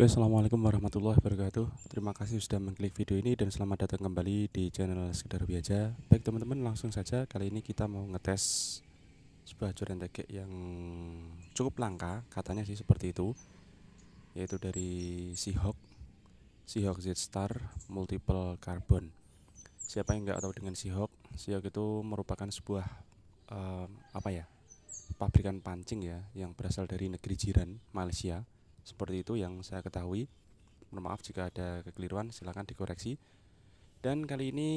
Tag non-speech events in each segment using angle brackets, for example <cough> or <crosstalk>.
Oke, Assalamualaikum warahmatullahi wabarakatuh Terima kasih sudah mengklik video ini dan selamat datang kembali di channel Sekedar Biaja Baik teman-teman, langsung saja kali ini kita mau ngetes sebuah joran tegek yang cukup langka Katanya sih seperti itu Yaitu dari Seahawk Seahawk Z-Star Multiple Carbon Siapa yang nggak tahu dengan Seahawk Seahawk itu merupakan sebuah uh, apa ya pabrikan pancing ya yang berasal dari negeri jiran Malaysia seperti itu yang saya ketahui. Mohon maaf jika ada kekeliruan, silahkan dikoreksi. Dan kali ini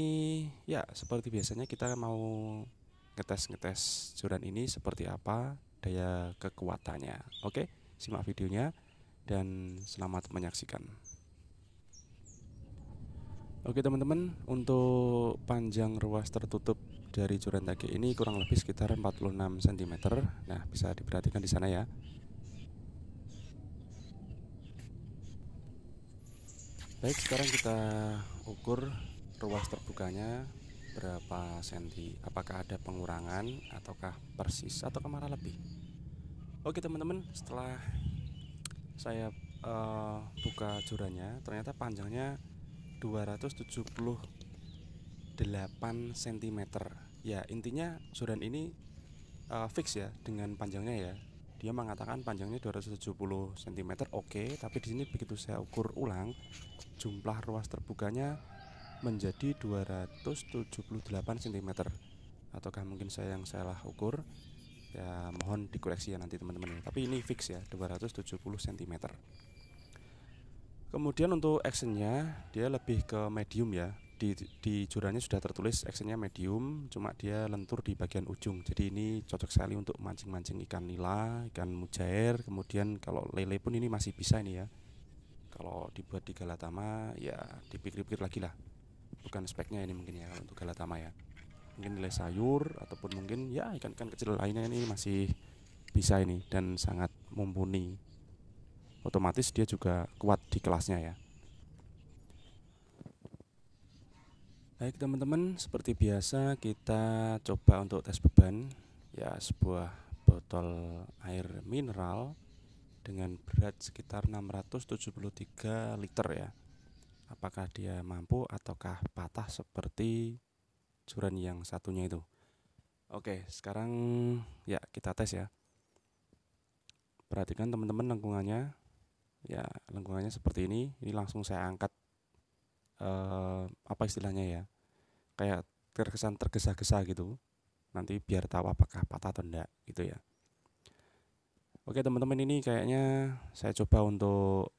ya seperti biasanya kita mau ngetes-ngetes joran ini seperti apa daya kekuatannya. Oke, simak videonya dan selamat menyaksikan. Oke teman-teman, untuk panjang ruas tertutup dari joran tagi ini kurang lebih sekitar 46 cm. Nah, bisa diperhatikan di sana ya. baik sekarang kita ukur ruas terbukanya berapa senti apakah ada pengurangan ataukah persis atau kemarah lebih oke teman-teman setelah saya uh, buka jurannya ternyata panjangnya 278 cm ya intinya juran ini uh, fix ya dengan panjangnya ya dia mengatakan panjangnya 270 cm oke okay, tapi di sini begitu saya ukur ulang jumlah ruas terbukanya menjadi 278 cm ataukah mungkin saya yang salah ukur ya mohon dikoreksi ya nanti teman-teman ya. tapi ini fix ya 270 cm kemudian untuk actionnya dia lebih ke medium ya di di jurannya sudah tertulis actionnya medium cuma dia lentur di bagian ujung jadi ini cocok sekali untuk mancing-mancing ikan nila ikan mujair kemudian kalau lele pun ini masih bisa ini ya kalau dibuat di galatama ya dipikir-pikir lagi lah bukan speknya ini mungkin ya untuk galatama ya mungkin nilai sayur ataupun mungkin ya ikan-ikan kecil lainnya ini masih bisa ini dan sangat mumpuni otomatis dia juga kuat di kelasnya ya Baik teman-teman, seperti biasa kita coba untuk tes beban ya sebuah botol air mineral dengan berat sekitar 673 liter ya. Apakah dia mampu ataukah patah seperti curan yang satunya itu? Oke, sekarang ya kita tes ya. Perhatikan teman-teman lengkungannya. Ya, lengkungannya seperti ini. Ini langsung saya angkat uh, apa istilahnya ya kayak terkesan tergesa-gesa gitu nanti biar tahu apakah patah atau enggak gitu ya oke teman-teman ini kayaknya saya coba untuk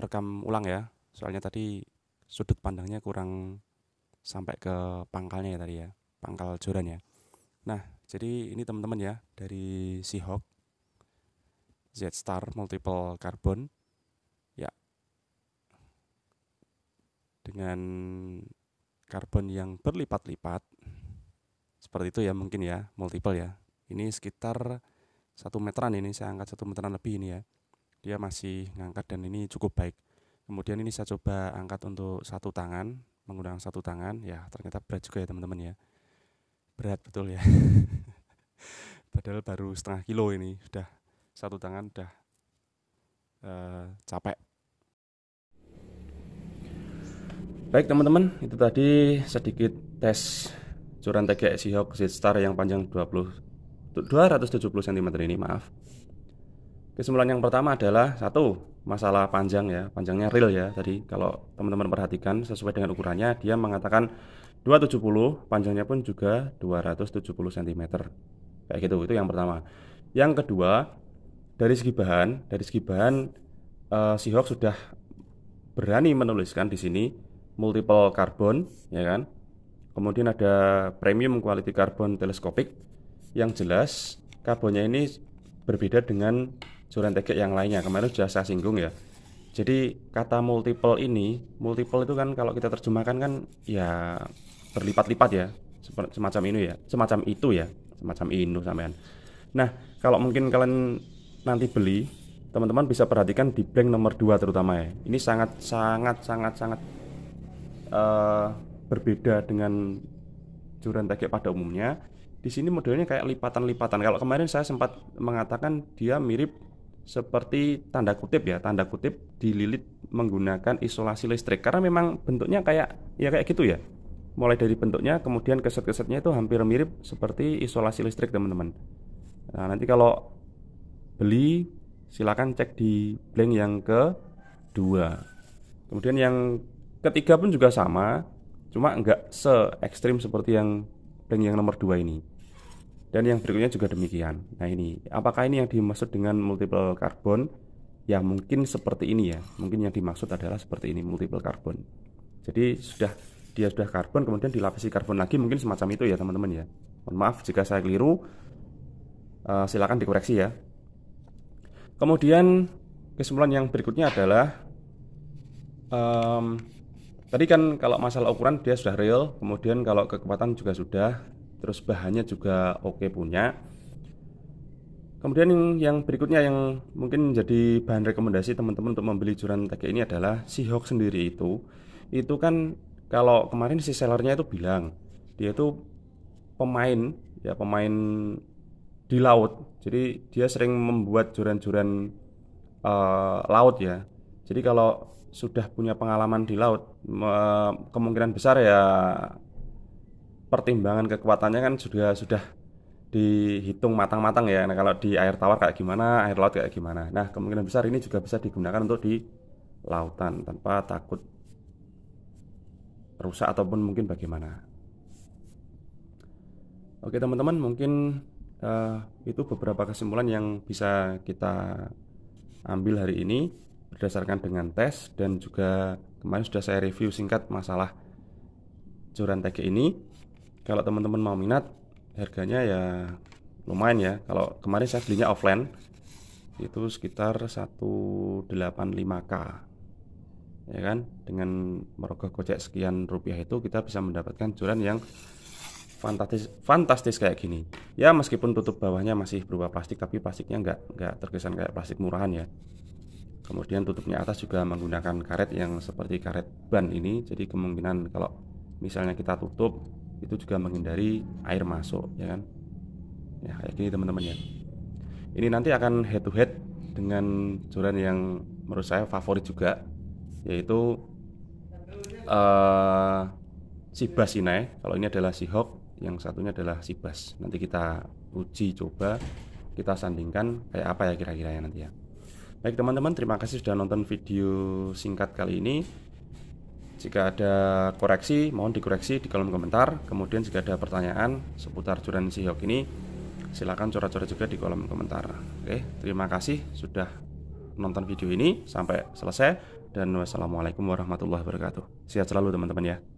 rekam ulang ya soalnya tadi sudut pandangnya kurang sampai ke pangkalnya ya tadi ya pangkal joran ya nah jadi ini teman-teman ya dari Seahawk Z Star Multiple Carbon dengan karbon yang berlipat-lipat seperti itu ya mungkin ya multiple ya ini sekitar satu meteran ini saya angkat satu meteran lebih ini ya dia masih ngangkat dan ini cukup baik kemudian ini saya coba angkat untuk satu tangan menggunakan satu tangan ya ternyata berat juga ya teman-teman ya berat betul ya <laughs> padahal baru setengah kilo ini sudah satu tangan sudah uh, capek Baik teman-teman, itu tadi sedikit tes curan TGS Seahawk Z-Star yang panjang 20 270 cm ini, maaf. Kesimpulan yang pertama adalah satu, masalah panjang ya, panjangnya real ya. Tadi kalau teman-teman perhatikan sesuai dengan ukurannya dia mengatakan 270, panjangnya pun juga 270 cm. Kayak gitu, itu yang pertama. Yang kedua, dari segi bahan, dari segi bahan eh, sihok sudah berani menuliskan di sini multiple carbon, ya kan? Kemudian ada premium quality carbon teleskopik yang jelas karbonnya ini berbeda dengan joran tegek yang lainnya. Kemarin sudah saya singgung ya. Jadi kata multiple ini, multiple itu kan kalau kita terjemahkan kan ya berlipat-lipat ya, semacam ini ya, semacam itu ya, semacam ini sampean. Nah, kalau mungkin kalian nanti beli, teman-teman bisa perhatikan di blank nomor 2 terutama ya. Ini sangat sangat sangat sangat uh, berbeda dengan joran tagek pada umumnya. Di sini modelnya kayak lipatan-lipatan. Kalau kemarin saya sempat mengatakan dia mirip seperti tanda kutip ya, tanda kutip dililit menggunakan isolasi listrik karena memang bentuknya kayak ya kayak gitu ya. Mulai dari bentuknya kemudian keset-kesetnya itu hampir mirip seperti isolasi listrik teman-teman. Nah, nanti kalau beli silakan cek di blank yang ke 2. Kemudian yang ketiga pun juga sama, cuma nggak se ekstrim seperti yang yang nomor dua ini. Dan yang berikutnya juga demikian. Nah ini, apakah ini yang dimaksud dengan multiple carbon Ya mungkin seperti ini ya. Mungkin yang dimaksud adalah seperti ini multiple carbon Jadi sudah dia sudah karbon kemudian dilapisi karbon lagi mungkin semacam itu ya teman-teman ya. Mohon maaf jika saya keliru. Uh, silakan dikoreksi ya. Kemudian kesimpulan yang berikutnya adalah um, Tadi kan kalau masalah ukuran dia sudah real, kemudian kalau kekuatan juga sudah, terus bahannya juga oke punya. Kemudian yang, berikutnya yang mungkin menjadi bahan rekomendasi teman-teman untuk membeli juran TG ini adalah si Hawk sendiri itu. Itu kan kalau kemarin si sellernya itu bilang dia itu pemain ya pemain di laut. Jadi dia sering membuat juran-juran uh, laut ya. Jadi kalau sudah punya pengalaman di laut kemungkinan besar ya pertimbangan kekuatannya kan sudah sudah dihitung matang-matang ya. Nah, kalau di air tawar kayak gimana, air laut kayak gimana. Nah, kemungkinan besar ini juga bisa digunakan untuk di lautan tanpa takut rusak ataupun mungkin bagaimana. Oke, teman-teman, mungkin uh, itu beberapa kesimpulan yang bisa kita ambil hari ini berdasarkan dengan tes dan juga kemarin sudah saya review singkat masalah joran TG ini kalau teman-teman mau minat harganya ya lumayan ya kalau kemarin saya belinya offline itu sekitar 185k ya kan dengan merogoh kocek sekian rupiah itu kita bisa mendapatkan joran yang fantastis fantastis kayak gini ya meskipun tutup bawahnya masih berupa plastik tapi plastiknya nggak nggak terkesan kayak plastik murahan ya kemudian tutupnya atas juga menggunakan karet yang seperti karet ban ini jadi kemungkinan kalau misalnya kita tutup itu juga menghindari air masuk ya kan ya kayak gini teman-teman ya ini nanti akan head to head dengan joran yang menurut saya favorit juga yaitu uh, eh, Bas ini. kalau ini adalah si Sihok yang satunya adalah si Bas. nanti kita uji coba kita sandingkan kayak apa ya kira-kira ya nanti ya Baik teman-teman, terima kasih sudah nonton video singkat kali ini. Jika ada koreksi, mohon dikoreksi di kolom komentar. Kemudian jika ada pertanyaan seputar Joran Sihok ini, silahkan curah curah juga di kolom komentar. Oke, terima kasih sudah nonton video ini sampai selesai. Dan wassalamualaikum warahmatullahi wabarakatuh. Sehat selalu teman-teman ya.